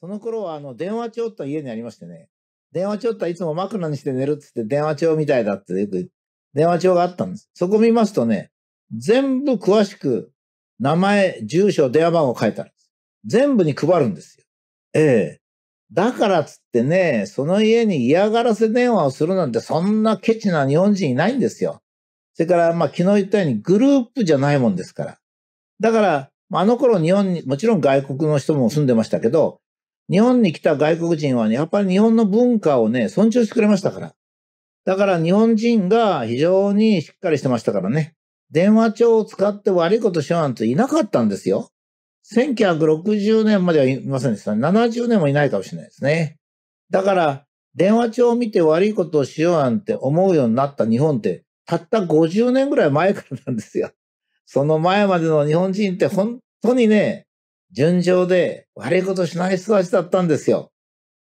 その頃は、あの、電話帳って家にありましてね、電話帳っていつも枕にして寝るっつって電話帳みたいだってよく、電話帳があったんです。そこ見ますとね、全部詳しく、名前、住所、電話番号書いてあるんです。全部に配るんですよ。ええだからつってね、その家に嫌がらせ電話をするなんて、そんなケチな日本人いないんですよ。それから、まあ、昨日言ったようにグループじゃないもんですから。だから、あの頃日本に、もちろん外国の人も住んでましたけど、日本に来た外国人はね、やっぱり日本の文化をね、尊重してくれましたから。だから日本人が非常にしっかりしてましたからね。電話帳を使って悪いことしようなんていなかったんですよ。1960年まではいませんでした70年もいないかもしれないですね。だから、電話帳を見て悪いことをしようなんて思うようになった日本って、たった50年ぐらい前からなんですよ。その前までの日本人って本当にね、純情で悪いことしない人たちだったんですよ。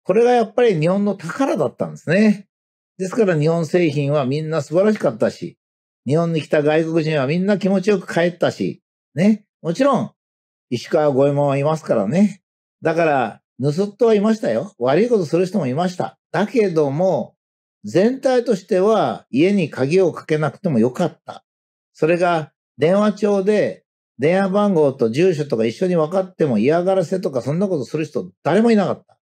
これがやっぱり日本の宝だったんですね。ですから日本製品はみんな素晴らしかったし、日本に来た外国人はみんな気持ちよく帰ったし、ね。もちろん、石川五右衛門はいますからね。だから、盗っ人はいましたよ。悪いことする人もいました。だけども、全体としては家に鍵をかけなくてもよかった。それが電話帳で電話番号と住所とか一緒に分かっても嫌がらせとかそんなことする人誰もいなかった。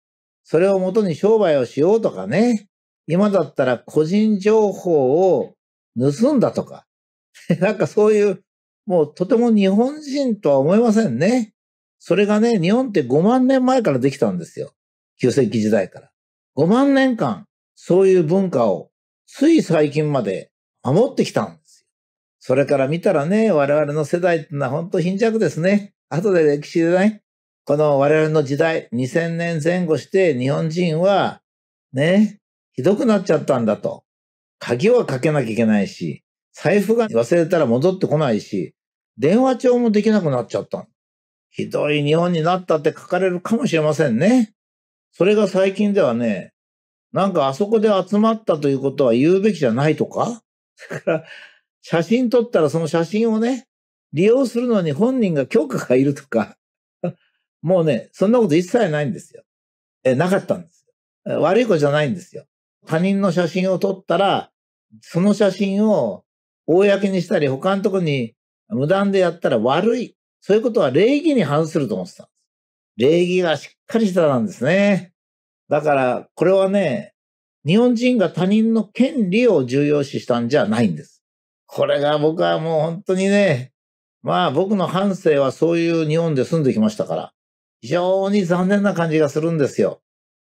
それをもとに商売をしようとかね。今だったら個人情報を盗んだとか。なんかそういう、もうとても日本人とは思えませんね。それがね、日本って5万年前からできたんですよ。旧世紀時代から。5万年間、そういう文化をつい最近まで守ってきたんです。それから見たらね、我々の世代ってのは本当貧弱ですね。後で歴史でね、この我々の時代、2000年前後して日本人は、ね、ひどくなっちゃったんだと。鍵はかけなきゃいけないし、財布が忘れたら戻ってこないし、電話帳もできなくなっちゃった。ひどい日本になったって書かれるかもしれませんね。それが最近ではね、なんかあそこで集まったということは言うべきじゃないとか、から写真撮ったらその写真をね、利用するのに本人が許可がいるとか、もうね、そんなこと一切ないんですよ。え、なかったんです悪い子じゃないんですよ。他人の写真を撮ったら、その写真を公にしたり、他のとこに無断でやったら悪い。そういうことは礼儀に反すると思ってたんです。礼儀がしっかりしたなんですね。だから、これはね、日本人が他人の権利を重要視したんじゃないんです。これが僕はもう本当にね、まあ僕の半生はそういう日本で住んできましたから、非常に残念な感じがするんですよ。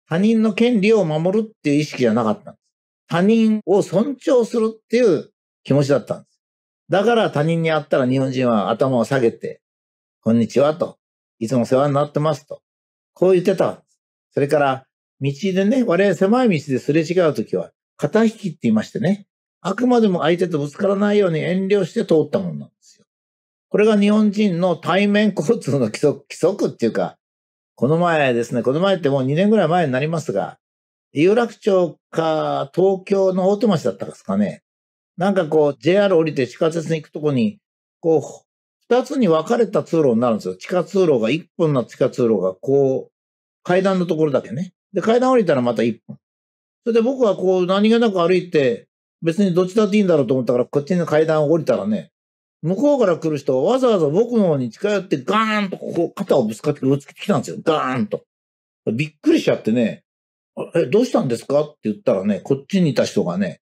他人の権利を守るっていう意識じゃなかったんです。他人を尊重するっていう気持ちだったんです。だから他人に会ったら日本人は頭を下げて、こんにちはと、いつも世話になってますと、こう言ってたんです。それから、道でね、我々狭い道ですれ違うときは、肩引きって言いましてね、あくまでも相手とぶつからないように遠慮して通ったものなんですよ。これが日本人の対面交通の規則、規則っていうか、この前ですね、この前ってもう2年ぐらい前になりますが、有楽町か東京の大手町だったですかね。なんかこう JR 降りて地下鉄に行くとこに、こう、二つに分かれた通路になるんですよ。地下通路が、一本の地下通路がこう、階段のところだけね。で、階段降りたらまた一本。それで僕はこう何気なく歩いて、別にどっちだっていいんだろうと思ったから、こっちの階段を降りたらね、向こうから来る人はわざわざ僕の方に近寄ってガーンとここ肩をぶつかってぶつけてきたんですよ。ガーンと。びっくりしちゃってね、え、どうしたんですかって言ったらね、こっちにいた人がね、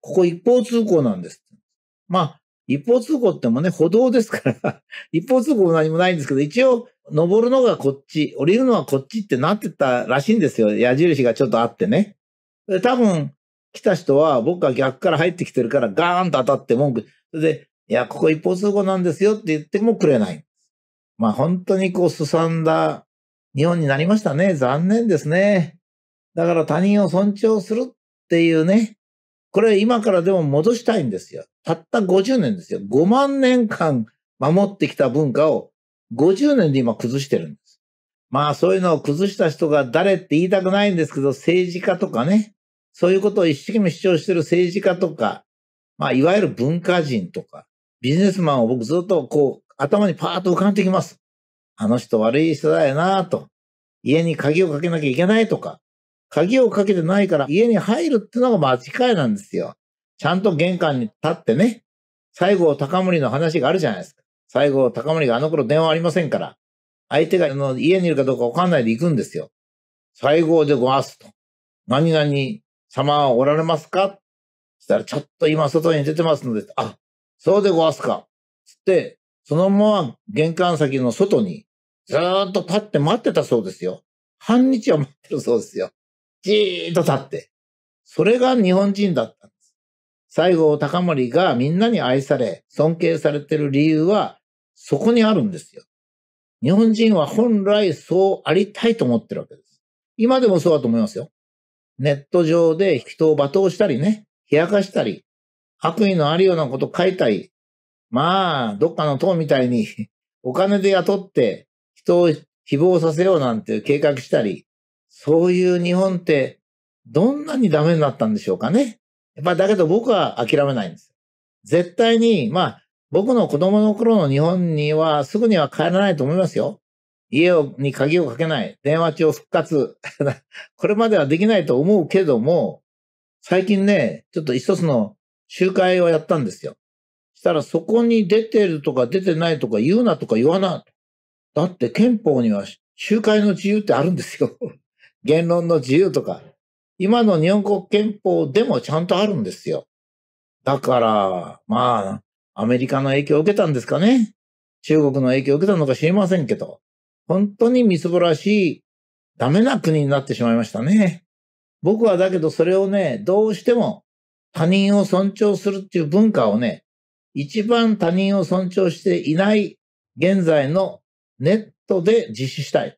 ここ一方通行なんです。まあ、一方通行ってもね、歩道ですから 一方通行も何もないんですけど、一応、登るのがこっち、降りるのはこっちってなってたらしいんですよ。矢印がちょっとあってね。多分、来た人は僕が逆から入ってきてるからガーンと当たって文句。で、いや、ここ一方通行なんですよって言ってもくれない。まあ本当にこうすさんだ日本になりましたね。残念ですね。だから他人を尊重するっていうね。これ今からでも戻したいんですよ。たった50年ですよ。5万年間守ってきた文化を50年で今崩してるんです。まあそういうのを崩した人が誰って言いたくないんですけど、政治家とかね、そういうことを一生懸命主張している政治家とか、まあ、いわゆる文化人とか、ビジネスマンを僕ずっとこう、頭にパーッと浮かんできます。あの人悪い人だよなと。家に鍵をかけなきゃいけないとか、鍵をかけてないから家に入るってのが間違いなんですよ。ちゃんと玄関に立ってね、西郷隆盛の話があるじゃないですか。西郷隆盛があの頃電話ありませんから、相手があの家にいるかどうかわかんないで行くんですよ。西郷でごわすと。何々様はおられますかしたら、ちょっと今外に出てますので、あ、そうでごわすか。つって、そのまま玄関先の外に、ずーっと立って待ってたそうですよ。半日は待ってるそうですよ。じーっと立って。それが日本人だったんです。西郷隆盛がみんなに愛され、尊敬されてる理由は、そこにあるんですよ。日本人は本来そうありたいと思ってるわけです。今でもそうだと思いますよ。ネット上で人を罵倒したりね、冷やかしたり、悪意のあるようなこと書いたり、まあ、どっかの党みたいに お金で雇って人を誹謗させようなんて計画したり、そういう日本ってどんなにダメになったんでしょうかね。やっぱだけど僕は諦めないんです。絶対に、まあ、僕の子供の頃の日本にはすぐには帰らないと思いますよ。家をに鍵をかけない、電話帳復活。これまではできないと思うけども、最近ね、ちょっと一つの集会をやったんですよ。したらそこに出てるとか出てないとか言うなとか言わな。だって憲法には集会の自由ってあるんですよ。言論の自由とか。今の日本国憲法でもちゃんとあるんですよ。だから、まあ、アメリカの影響を受けたんですかね。中国の影響を受けたのか知りませんけど。本当にみすぼらしい、ダメな国になってしまいましたね。僕はだけどそれをね、どうしても他人を尊重するっていう文化をね、一番他人を尊重していない現在のネットで実施したい。